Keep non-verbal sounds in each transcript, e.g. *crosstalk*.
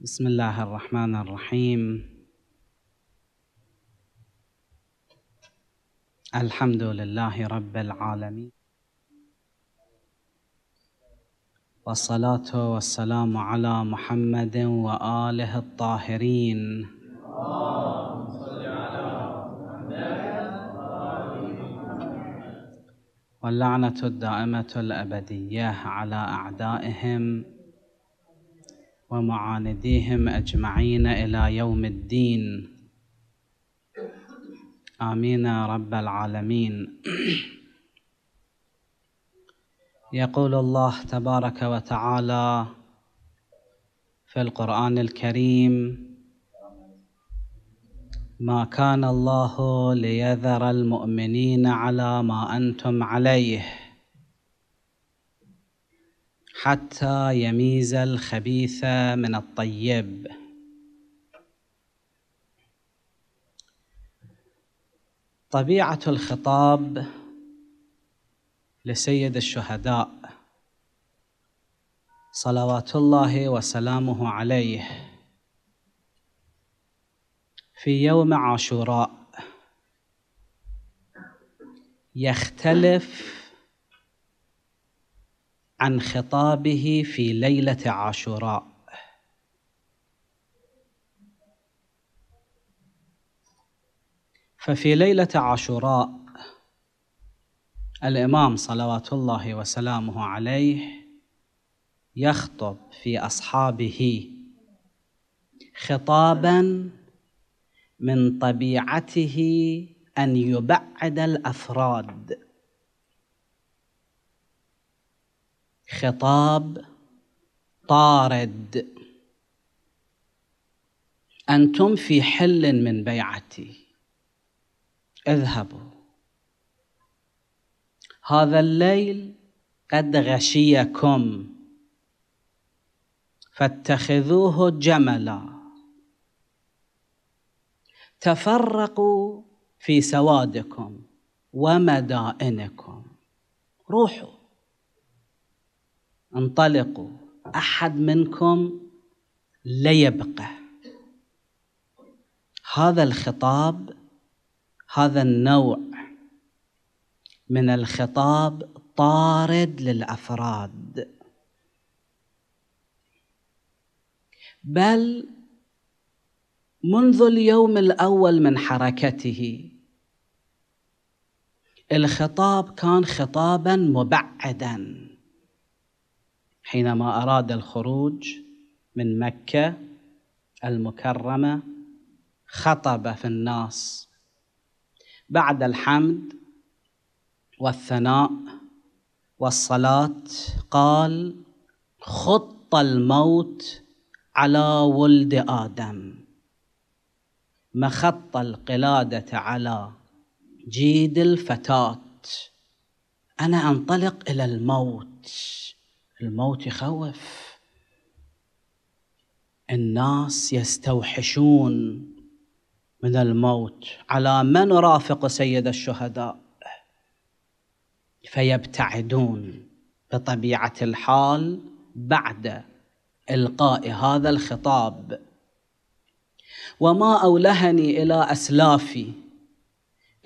بسم الله الرحمن الرحيم الحمد لله رب العالمين والصلاة والسلام على محمد وآله الطاهرين واللعنة الدائمة الأبدية على أعدائهم ومعانديهم اجمعين الى يوم الدين امين رب العالمين يقول الله تبارك وتعالى في القران الكريم ما كان الله ليذر المؤمنين على ما انتم عليه حتى يميز الخبيث من الطيب طبيعة الخطاب لسيد الشهداء صلوات الله وسلامه عليه في يوم عاشوراء يختلف عن خطابه في ليله عاشوراء ففي ليله عاشوراء الامام صلوات الله وسلامه عليه يخطب في اصحابه خطابا من طبيعته ان يبعد الافراد خطاب طارد انتم في حل من بيعتي اذهبوا هذا الليل قد غشيكم فاتخذوه جملا تفرقوا في سوادكم ومدائنكم روحوا انطلقوا احد منكم ليبقى هذا الخطاب هذا النوع من الخطاب طارد للافراد بل منذ اليوم الاول من حركته الخطاب كان خطابا مبعدا حينما أراد الخروج من مكة المكرمة خطب في الناس بعد الحمد والثناء والصلاة قال خط الموت على ولد آدم مخط القلادة على جيد الفتاة أنا أنطلق إلى الموت الموت يخوف الناس يستوحشون من الموت على من رافق سيد الشهداء فيبتعدون بطبيعه الحال بعد القاء هذا الخطاب وما اولهني الى اسلافي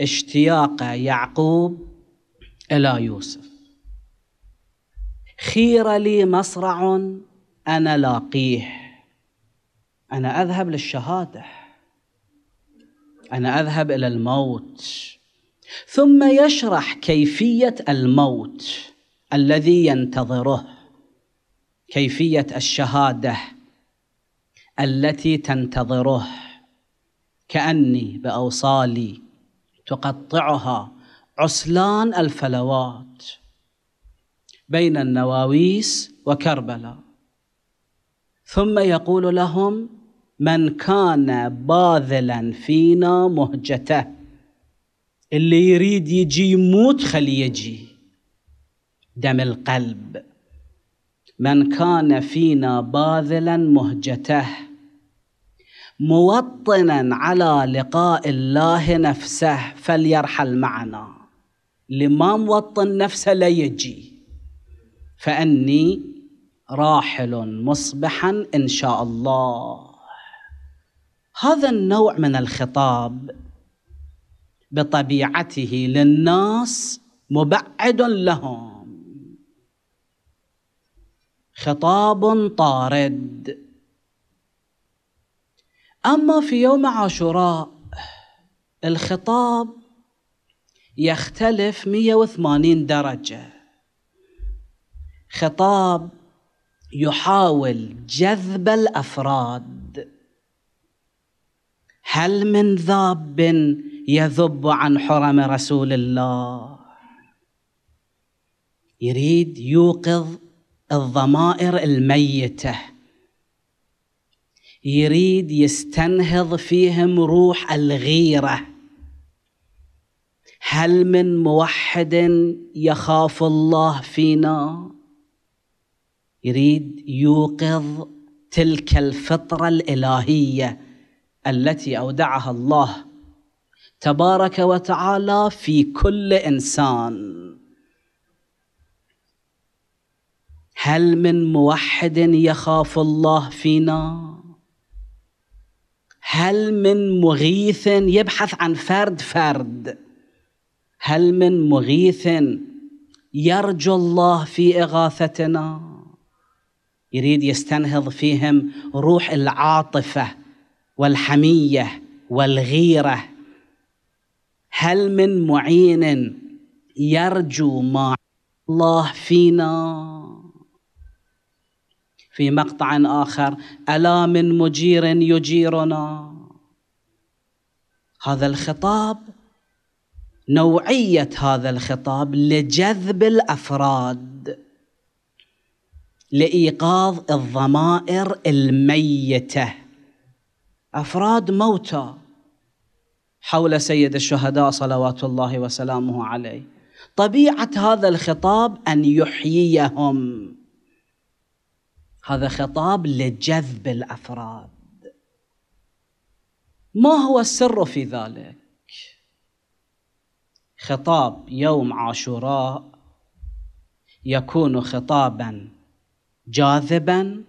اشتياق يعقوب الى يوسف خير لي مصرع أنا لاقيه أنا أذهب للشهادة أنا أذهب إلى الموت ثم يشرح كيفية الموت الذي ينتظره كيفية الشهادة التي تنتظره كأني بأوصالي تقطعها عسلان الفلوات بين النواويس وكربلاء ثم يقول لهم من كان باذلا فينا مهجته اللي يريد يجي يموت خليه يجي دم القلب من كان فينا باذلا مهجته موطنا على لقاء الله نفسه فليرحل معنا اللي ما موطن نفسه لا يجي فاني راحل مصبحا ان شاء الله هذا النوع من الخطاب بطبيعته للناس مبعد لهم خطاب طارد اما في يوم عاشوراء الخطاب يختلف 180 درجه خطاب يحاول جذب الافراد هل من ذاب يذب عن حرم رسول الله يريد يوقظ الضمائر الميته يريد يستنهض فيهم روح الغيره هل من موحد يخاف الله فينا يريد يوقظ تلك الفطره الالهيه التي اودعها الله تبارك وتعالى في كل انسان هل من موحد يخاف الله فينا هل من مغيث يبحث عن فرد فرد هل من مغيث يرجو الله في اغاثتنا يريد يستنهض فيهم روح العاطفه والحميه والغيره هل من معين يرجو ما الله فينا في مقطع اخر الا من مجير يجيرنا هذا الخطاب نوعيه هذا الخطاب لجذب الافراد لايقاظ الضمائر الميته افراد موتى حول سيد الشهداء صلوات الله وسلامه عليه طبيعه هذا الخطاب ان يحييهم هذا خطاب لجذب الافراد ما هو السر في ذلك خطاب يوم عاشوراء يكون خطابا جاذبا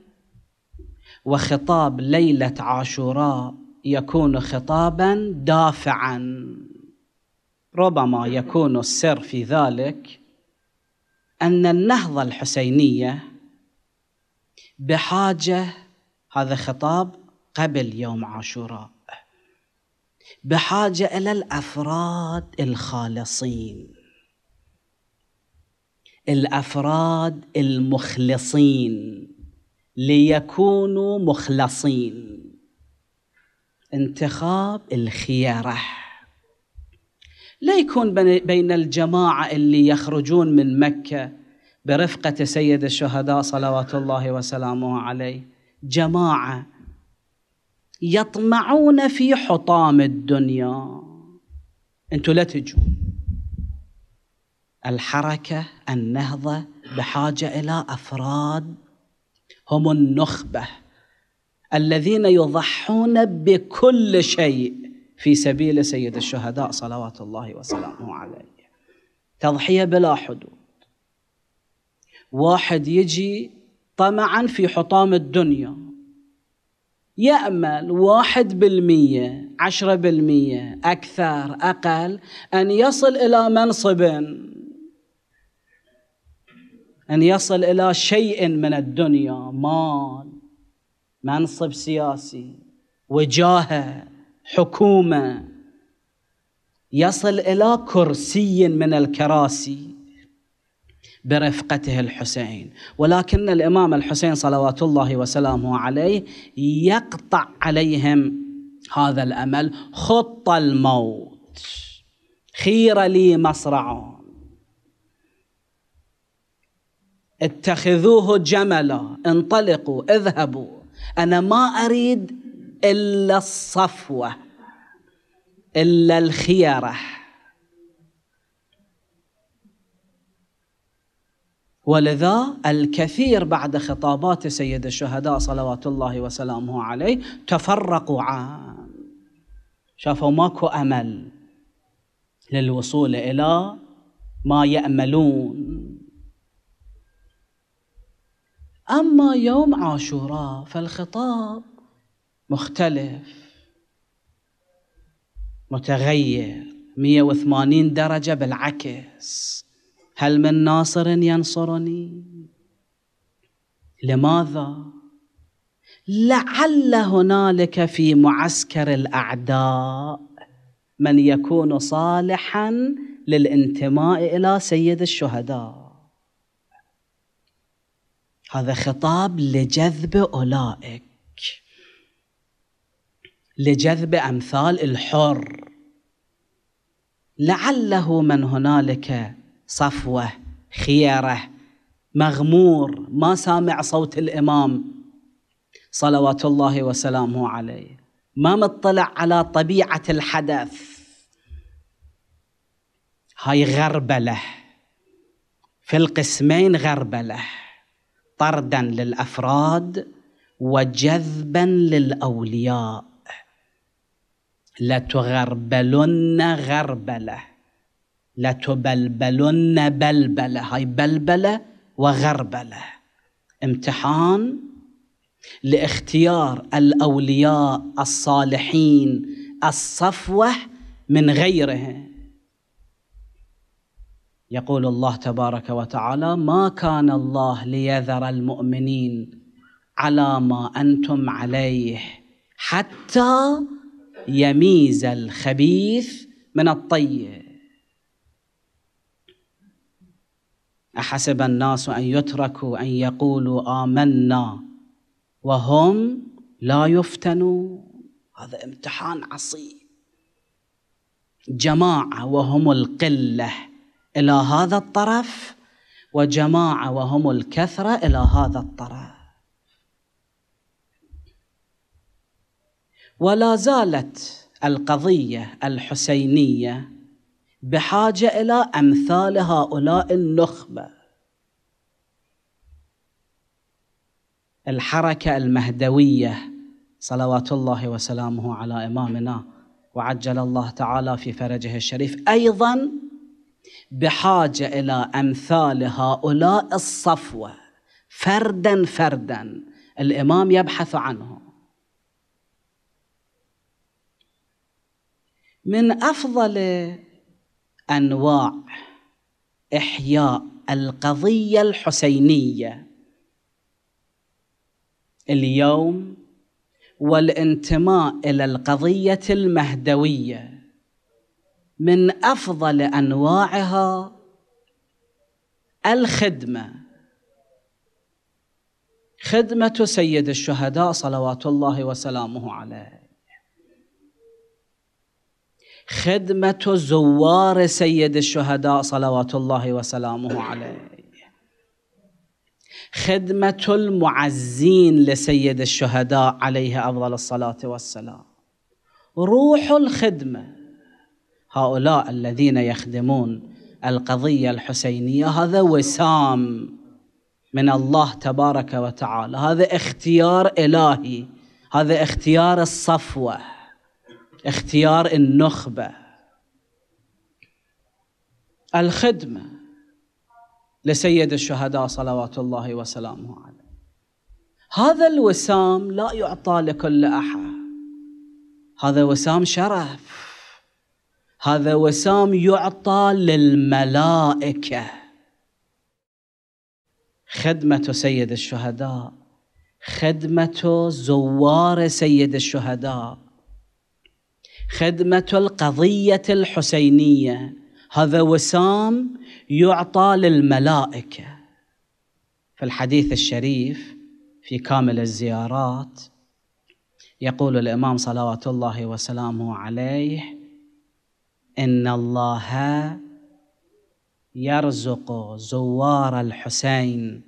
وخطاب ليله عاشوراء يكون خطابا دافعا ربما يكون السر في ذلك ان النهضه الحسينيه بحاجه هذا خطاب قبل يوم عاشوراء بحاجه الى الافراد الخالصين الافراد المخلصين ليكونوا مخلصين انتخاب الخياره لا يكون بين الجماعه اللي يخرجون من مكه برفقه سيد الشهداء صلوات الله وسلامه عليه جماعه يطمعون في حطام الدنيا انتوا لا تجون الحركه النهضه بحاجه الى افراد هم النخبه الذين يضحون بكل شيء في سبيل سيد الشهداء صلوات الله وسلامه عليه تضحيه بلا حدود واحد يجي طمعا في حطام الدنيا يأمل واحد بالمية عشرة بالمية أكثر أقل أن يصل إلى منصب أن يصل إلى شيء من الدنيا مال منصب سياسي وجاهة حكومة يصل إلى كرسي من الكراسي برفقته الحسين ولكن الإمام الحسين صلوات الله وسلامه عليه يقطع عليهم هذا الأمل خط الموت خير لي مصرعون اتخذوه جملا انطلقوا اذهبوا انا ما اريد الا الصفوه الا الخيره ولذا الكثير بعد خطابات سيد الشهداء صلوات الله وسلامه عليه تفرقوا عن شافوا ماكو امل للوصول الى ما ياملون أما يوم عاشوراء فالخطاب مختلف متغير 180 درجة بالعكس هل من ناصر ينصرني لماذا لعل هنالك في معسكر الأعداء من يكون صالحا للانتماء إلى سيد الشهداء هذا خطاب لجذب أولئك لجذب أمثال الحر لعله من هنالك صفوة خيره مغمور ما سامع صوت الإمام صلوات الله وسلامه عليه ما مطلع على طبيعة الحدث هاي غربلة في القسمين غربله طردا للافراد وجذبا للاولياء لتغربلن غربله لتبلبلن بلبله هاي بلبله وغربله امتحان لاختيار الاولياء الصالحين الصفوه من غيرهم يقول الله تبارك وتعالى ما كان الله ليذر المؤمنين على ما انتم عليه حتى يميز الخبيث من الطيب احسب الناس ان يتركوا ان يقولوا امنا وهم لا يفتنون هذا امتحان عصيب جماعه وهم القله الى هذا الطرف وجماعه وهم الكثره الى هذا الطرف ولا زالت القضيه الحسينيه بحاجه الى امثال هؤلاء النخبه الحركه المهدويه صلوات الله وسلامه على امامنا وعجل الله تعالى في فرجه الشريف ايضا بحاجه الى امثال هؤلاء الصفوه فردا فردا الامام يبحث عنه من افضل انواع احياء القضيه الحسينيه اليوم والانتماء الى القضيه المهدويه من افضل انواعها الخدمه خدمه سيد الشهداء صلوات الله وسلامه عليه خدمه زوار سيد الشهداء صلوات الله وسلامه عليه خدمه المعزين لسيد الشهداء عليه افضل الصلاه والسلام روح الخدمه هؤلاء الذين يخدمون القضيه الحسينيه هذا وسام من الله تبارك وتعالى هذا اختيار الهي هذا اختيار الصفوه اختيار النخبه الخدمه لسيد الشهداء صلوات الله وسلامه عليه هذا الوسام لا يعطى لكل احد هذا وسام شرف هذا وسام يعطى للملائكة خدمة سيد الشهداء خدمة زوار سيد الشهداء خدمة القضية الحسينية هذا وسام يعطى للملائكة في الحديث الشريف في كامل الزيارات يقول الإمام صلوات الله وسلامه عليه إن الله يرزق زوار الحسين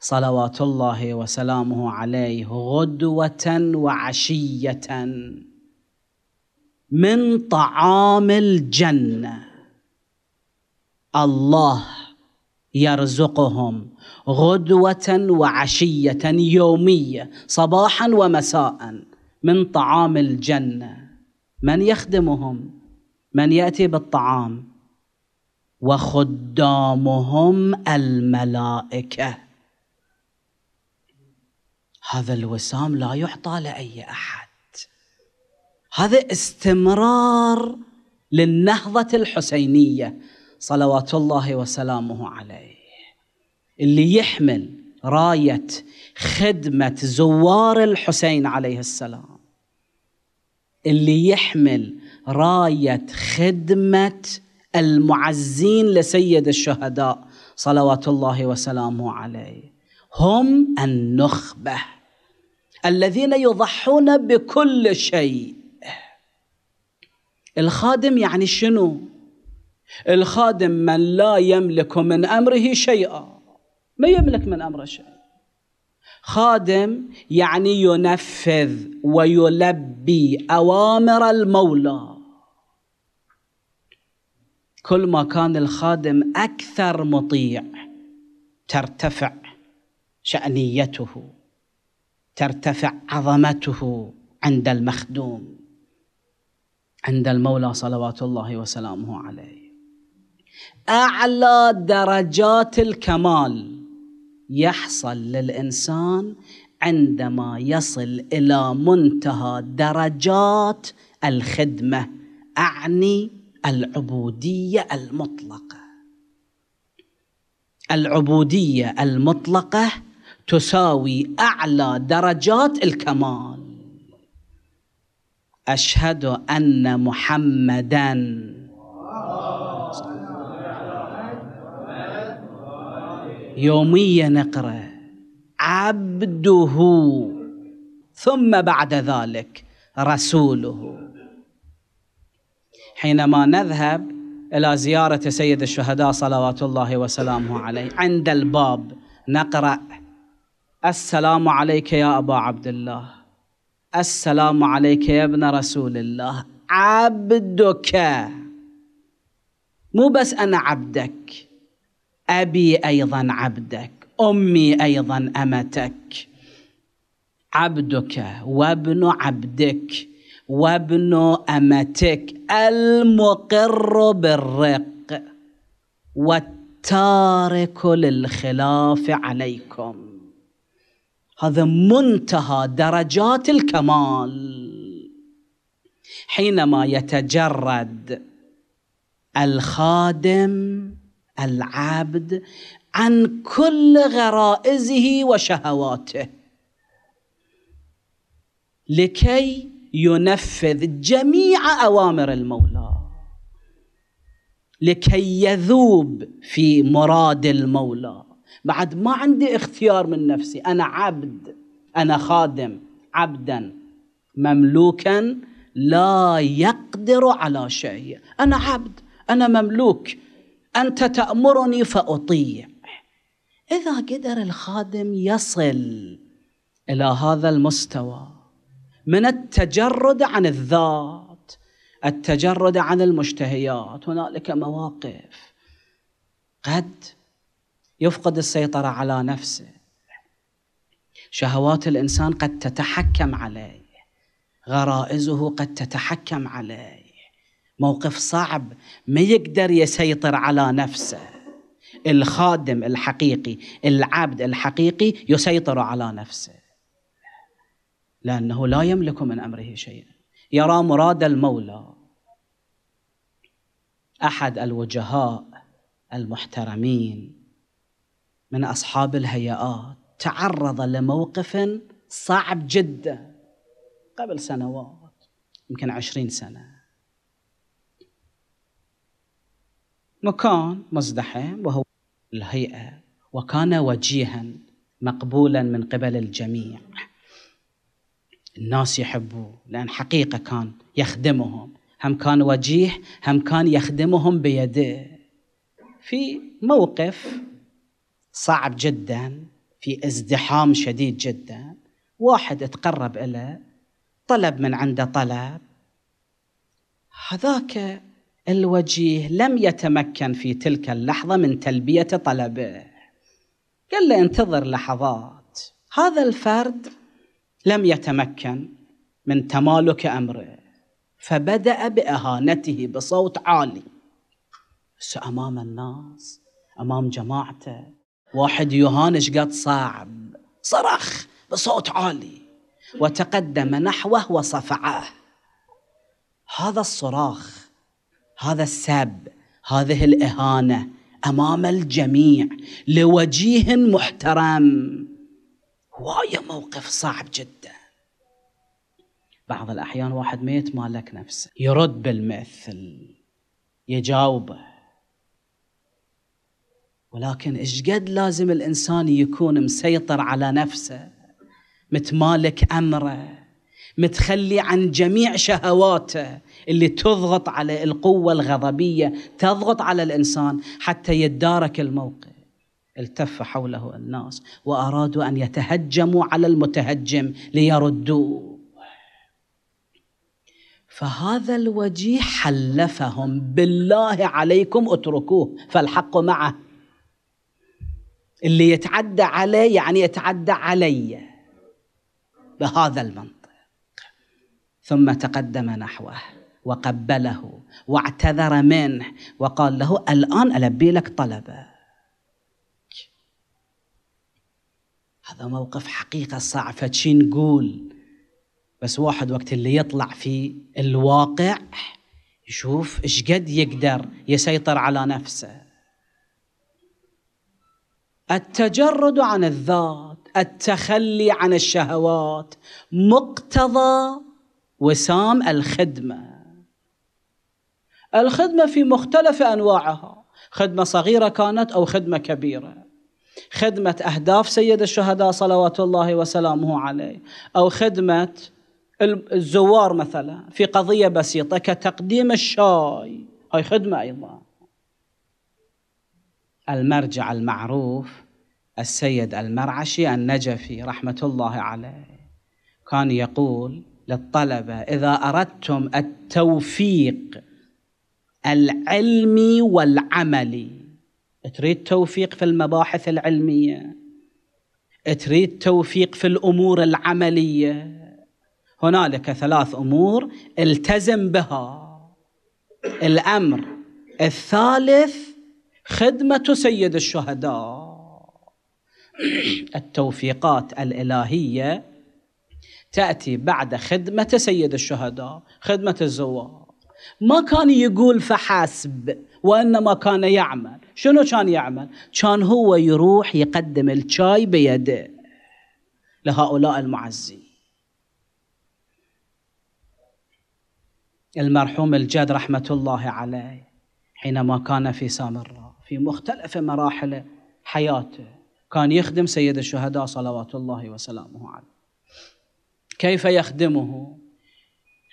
صلوات الله وسلامه عليه غدوة وعشية من طعام الجنة الله يرزقهم غدوة وعشية يومية صباحا ومساء من طعام الجنة من يخدمهم من ياتي بالطعام وخدامهم الملائكه هذا الوسام لا يعطى لاي احد هذا استمرار للنهضه الحسينيه صلوات الله وسلامه عليه اللي يحمل رايه خدمه زوار الحسين عليه السلام اللي يحمل رايه خدمه المعزين لسيد الشهداء صلوات الله وسلامه عليه هم النخبه الذين يضحون بكل شيء الخادم يعني شنو الخادم من لا يملك من امره شيئا ما يملك من امره شيء خادم يعني ينفذ ويلبي اوامر المولى كل ما كان الخادم اكثر مطيع ترتفع شانيته ترتفع عظمته عند المخدوم عند المولى صلوات الله وسلامه عليه اعلى درجات الكمال يحصل للانسان عندما يصل الى منتهى درجات الخدمه اعني العبوديه المطلقه العبوديه المطلقه تساوي اعلى درجات الكمال اشهد ان محمدا يوميا نقرا عبده ثم بعد ذلك رسوله حينما نذهب إلى زيارة سيد الشهداء صلوات الله وسلامه عليه عند الباب نقرأ السلام عليك يا أبا عبد الله السلام عليك يا ابن رسول الله عبدك مو بس أنا عبدك أبي أيضا عبدك أمي أيضا أمتك عبدك وابن عبدك وابن أمتك المقر بالرق والتارك للخلاف عليكم هذا منتهى درجات الكمال حينما يتجرد الخادم العبد عن كل غرائزه وشهواته لكي ينفذ جميع اوامر المولى لكي يذوب في مراد المولى بعد ما عندي اختيار من نفسي انا عبد انا خادم عبدا مملوكا لا يقدر على شيء انا عبد انا مملوك انت تامرني فاطيع اذا قدر الخادم يصل الى هذا المستوى من التجرد عن الذات التجرد عن المشتهيات هنالك مواقف قد يفقد السيطره على نفسه شهوات الانسان قد تتحكم عليه غرائزه قد تتحكم عليه موقف صعب ما يقدر يسيطر على نفسه الخادم الحقيقي العبد الحقيقي يسيطر على نفسه لأنه لا يملك من أمره شيئا يرى مراد المولى أحد الوجهاء المحترمين من أصحاب الهيئات تعرض لموقف صعب جدا قبل سنوات يمكن عشرين سنة مكان مزدحم وهو الهيئة وكان وجيها مقبولا من قبل الجميع الناس يحبوه لأن حقيقة كان يخدمهم هم كان وجيه هم كان يخدمهم بيده في موقف صعب جدا في ازدحام شديد جدا واحد اتقرب إليه طلب من عنده طلب هذاك الوجيه لم يتمكن في تلك اللحظة من تلبية طلبه قال له انتظر لحظات هذا الفرد لم يتمكن من تمالك امره فبدا باهانته بصوت عالي بس امام الناس امام جماعته واحد يهانش قد صعب صرخ بصوت عالي وتقدم نحوه وصفعه هذا الصراخ هذا السب هذه الاهانه امام الجميع لوجيه محترم هواية موقف صعب جدا بعض الأحيان واحد ما يتمالك نفسه يرد بالمثل يجاوبه ولكن ايش قد لازم الإنسان يكون مسيطر على نفسه متمالك أمره متخلي عن جميع شهواته اللي تضغط على القوة الغضبية تضغط على الإنسان حتى يدارك الموقف التف حوله الناس وارادوا ان يتهجموا على المتهجم ليردوه فهذا الوجيه حلفهم بالله عليكم اتركوه فالحق معه اللي يتعدى عليه يعني يتعدى علي بهذا المنطق ثم تقدم نحوه وقبله واعتذر منه وقال له الان البي لك طلبه هذا موقف حقيقة صعب فشي نقول بس واحد وقت اللي يطلع في الواقع يشوف ايش قد يقدر يسيطر على نفسه التجرد عن الذات التخلي عن الشهوات مقتضى وسام الخدمه الخدمه في مختلف انواعها خدمه صغيره كانت او خدمه كبيره خدمة أهداف سيد الشهداء صلوات الله وسلامه عليه أو خدمة الزوار مثلا في قضية بسيطة كتقديم الشاي هاي خدمة أيضا المرجع المعروف السيد المرعشي النجفي رحمة الله عليه كان يقول للطلبة إذا أردتم التوفيق العلمي والعملي تريد توفيق في المباحث العلميه تريد توفيق في الامور العمليه هنالك ثلاث امور التزم بها الامر الثالث خدمه سيد الشهداء *clears throat* التوفيقات الالهيه تاتي بعد خدمه سيد الشهداء خدمه الزوار ما كان يقول فحسب وإنما كان يعمل شنو كان يعمل كان هو يروح يقدم الشاي بيده لهؤلاء المعزين المرحوم الجد رحمة الله عليه حينما كان في سامراء في مختلف مراحل حياته كان يخدم سيد الشهداء صلوات الله وسلامه عليه كيف يخدمه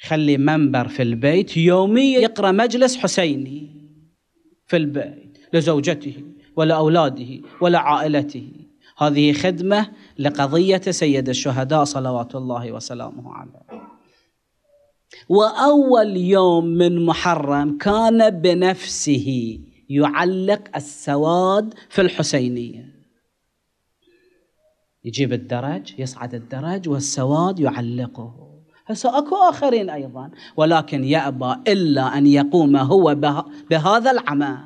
خلي منبر في البيت يوميا يقرأ مجلس حسيني في البيت لزوجته ولا أولاده ولا عائلته هذه خدمة لقضية سيد الشهداء صلوات الله وسلامه عليه وأول يوم من محرم كان بنفسه يعلق السواد في الحسينية يجيب الدرج يصعد الدرج والسواد يعلقه هسه اكو اخرين ايضا ولكن يابى الا ان يقوم هو بهذا العمى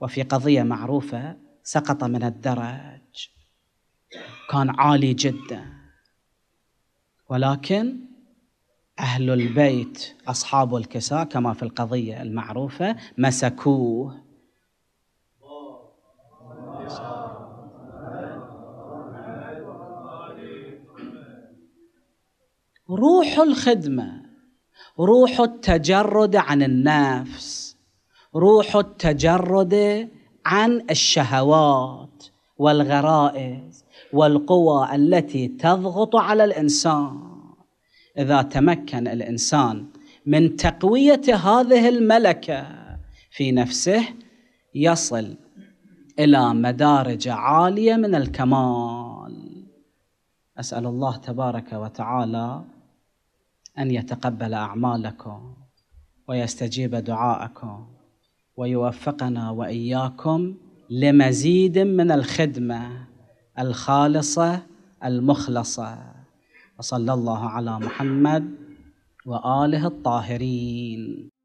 وفي قضيه معروفه سقط من الدرج كان عالي جدا ولكن اهل البيت اصحاب الكساء كما في القضيه المعروفه مسكوه روح الخدمه روح التجرد عن النفس روح التجرد عن الشهوات والغرائز والقوى التي تضغط على الانسان اذا تمكن الانسان من تقويه هذه الملكه في نفسه يصل الى مدارج عاليه من الكمال اسال الله تبارك وتعالى أن يتقبل أعمالكم ويستجيب دعاءكم ويوفقنا وإياكم لمزيد من الخدمة الخالصة المخلصة وصلى الله على محمد وآله الطاهرين